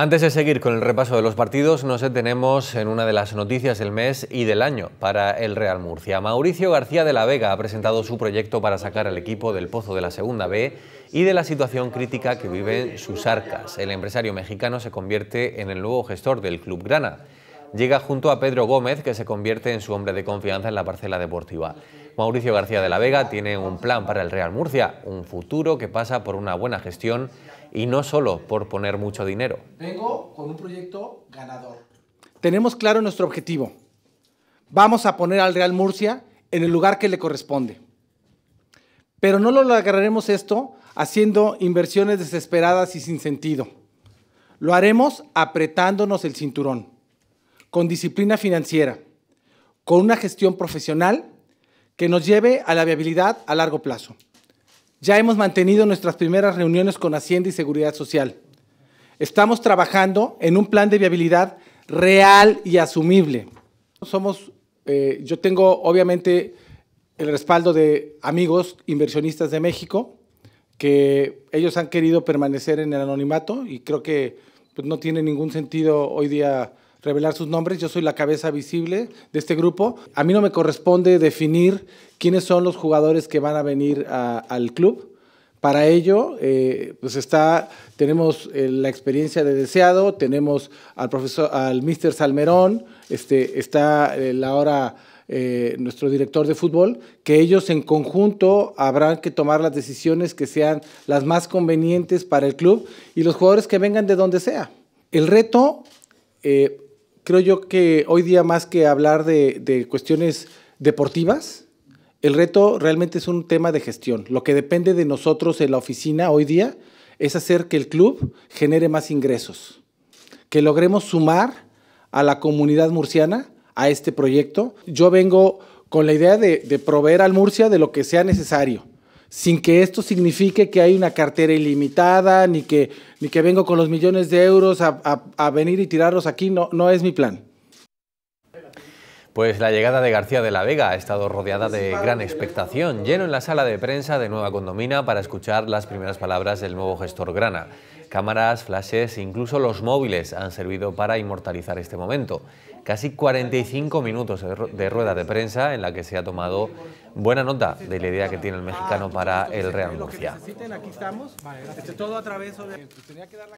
Antes de seguir con el repaso de los partidos, nos detenemos en una de las noticias del mes y del año para el Real Murcia. Mauricio García de la Vega ha presentado su proyecto para sacar al equipo del pozo de la Segunda B y de la situación crítica que viven sus arcas. El empresario mexicano se convierte en el nuevo gestor del Club Grana llega junto a Pedro Gómez, que se convierte en su hombre de confianza en la parcela deportiva. Mauricio García de la Vega tiene un plan para el Real Murcia, un futuro que pasa por una buena gestión y no solo por poner mucho dinero. Vengo con un proyecto ganador. Tenemos claro nuestro objetivo. Vamos a poner al Real Murcia en el lugar que le corresponde. Pero no lo lograremos esto haciendo inversiones desesperadas y sin sentido. Lo haremos apretándonos el cinturón con disciplina financiera, con una gestión profesional que nos lleve a la viabilidad a largo plazo. Ya hemos mantenido nuestras primeras reuniones con Hacienda y Seguridad Social. Estamos trabajando en un plan de viabilidad real y asumible. Somos, eh, yo tengo obviamente el respaldo de amigos inversionistas de México, que ellos han querido permanecer en el anonimato y creo que pues, no tiene ningún sentido hoy día revelar sus nombres. Yo soy la cabeza visible de este grupo. A mí no me corresponde definir quiénes son los jugadores que van a venir al club. Para ello, eh, pues está, tenemos eh, la experiencia de deseado, tenemos al profesor, al mister Salmerón, este, está eh, la hora nuestro director de fútbol, que ellos en conjunto habrán que tomar las decisiones que sean las más convenientes para el club y los jugadores que vengan de donde sea. El reto eh, creo yo que hoy día más que hablar de, cuestiones deportivas, el reto realmente es un tema de gestión. Lo que depende de nosotros en la oficina hoy día es hacer que el club genere más ingresos, que logremos sumar a la comunidad murciana a este proyecto. Yo vengo con la idea de, de proveer al Murcia de lo que sea necesario sin que esto signifique que hay una cartera ilimitada, ni que, ni que vengo con los millones de euros a, venir y tirarlos aquí, no, no es mi plan. Pues la llegada de García de la Vega ha estado rodeada de gran expectación, lleno en la sala de prensa de Nueva Condomina para escuchar las primeras palabras del nuevo gestor Grana. Cámaras, flashes, incluso los móviles han servido para inmortalizar este momento. Casi 45 minutos de rueda de prensa en la que se ha tomado buena nota de la idea que tiene el mexicano para el Real Murcia.